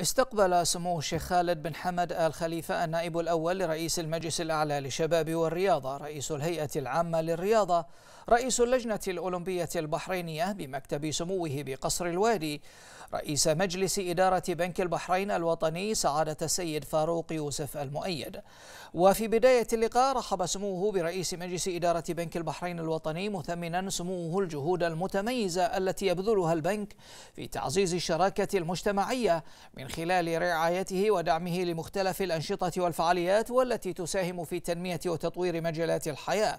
استقبل سمو الشيخ خالد بن حمد آل خليفة النائب الأول لرئيس المجلس الأعلى للشباب والرياضة رئيس الهيئة العامة للرياضة رئيس اللجنة الأولمبية البحرينية بمكتب سموه بقصر الوادي رئيس مجلس إدارة بنك البحرين الوطني سعادة السيد فاروق يوسف المؤيد وفي بداية اللقاء رحب سموه برئيس مجلس إدارة بنك البحرين الوطني مثمنا سموه الجهود المتميزة التي يبذلها البنك في تعزيز الشراكة المجتمعية من خلال رعايته ودعمه لمختلف الأنشطة والفعاليات والتي تساهم في تنمية وتطوير مجالات الحياة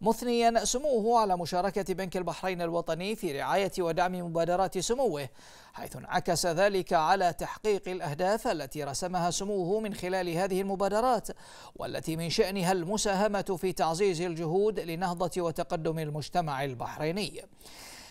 مثنيا سموه على مشاركة بنك البحرين الوطني في رعاية ودعم مبادرات سموه حيث انعكس ذلك على تحقيق الأهداف التي رسمها سموه من خلال هذه المبادرات والتي من شأنها المساهمة في تعزيز الجهود لنهضة وتقدم المجتمع البحريني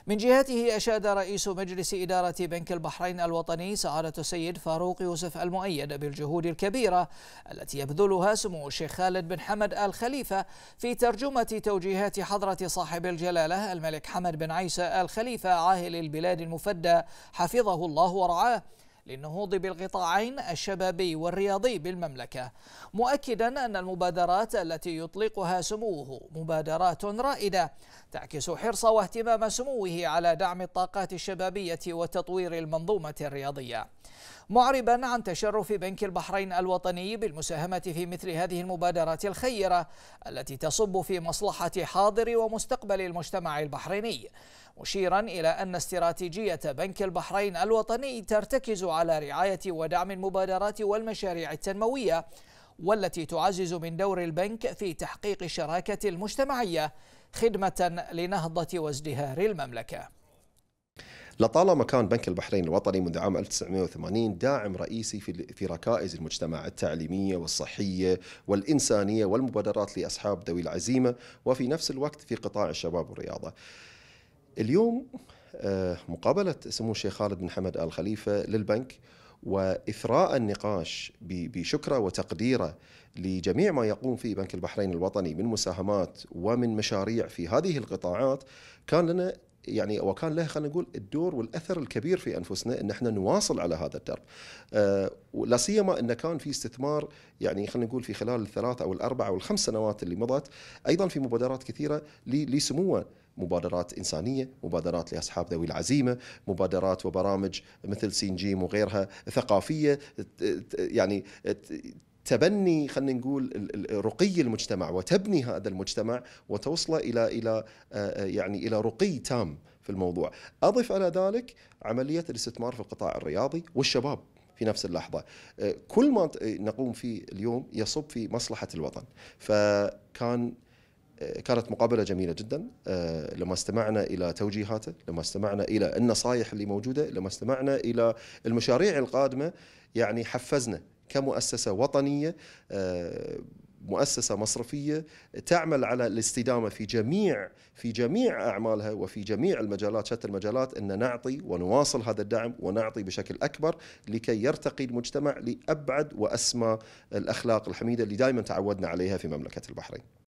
من جهته أشاد رئيس مجلس إدارة بنك البحرين الوطني سعادة السيد فاروق يوسف المؤيد بالجهود الكبيرة التي يبذلها سمو الشيخ خالد بن حمد آل خليفة في ترجمة توجيهات حضرة صاحب الجلالة الملك حمد بن عيسى آل خليفة عاهل البلاد المفدى حفظه الله ورعاه للنهوض بالقطاعين الشبابي والرياضي بالمملكة مؤكدا أن المبادرات التي يطلقها سموه مبادرات رائدة تعكس حرص واهتمام سموه على دعم الطاقات الشبابية وتطوير المنظومة الرياضية معربا عن تشرف بنك البحرين الوطني بالمساهمة في مثل هذه المبادرات الخيرة التي تصب في مصلحة حاضر ومستقبل المجتمع البحريني مشيرا إلى أن استراتيجية بنك البحرين الوطني ترتكز على رعاية ودعم المبادرات والمشاريع التنموية والتي تعزز من دور البنك في تحقيق الشراكة المجتمعية خدمة لنهضة وازدهار المملكة لطالما كان بنك البحرين الوطني منذ عام 1980 داعم رئيسي في في ركائز المجتمع التعليميه والصحيه والانسانيه والمبادرات لاصحاب ذوي العزيمه وفي نفس الوقت في قطاع الشباب والرياضه. اليوم آه، مقابله سمو الشيخ خالد بن حمد ال خليفه للبنك واثراء النقاش بشكره وتقديره لجميع ما يقوم فيه بنك البحرين الوطني من مساهمات ومن مشاريع في هذه القطاعات كان لنا يعني وكان له خلينا نقول الدور والاثر الكبير في انفسنا ان احنا نواصل على هذا الدرب آه، لا سيما انه كان في استثمار يعني خلينا نقول في خلال الثلاث او الاربع او الخمس سنوات اللي مضت ايضا في مبادرات كثيره لسموه مبادرات إنسانية مبادرات لأصحاب ذوي العزيمة مبادرات وبرامج مثل سين جيم وغيرها ثقافية يعني تبني خلينا نقول رقي المجتمع وتبني هذا المجتمع وتوصله الى الى آه، آه، يعني الى رقي تام في الموضوع اضف على ذلك عمليه الاستثمار في القطاع الرياضي والشباب في نفس اللحظة آه، كل ما نقوم فيه اليوم يصب في مصلحة الوطن فكان كانت مقابله جميله جدا لما استمعنا الى توجيهاته لما استمعنا الى النصائح اللي موجوده لما استمعنا الى المشاريع القادمه يعني حفزنا كمؤسسه وطنيه آه، مؤسسه مصرفيه تعمل على الاستدامه في جميع في جميع اعمالها وفي جميع المجالات شتى المجالات ان نعطي ونواصل هذا الدعم ونعطي بشكل اكبر لكي يرتقي المجتمع لابعد واسمى الاخلاق الحميده اللي دائما تعودنا عليها في مملكه البحرين.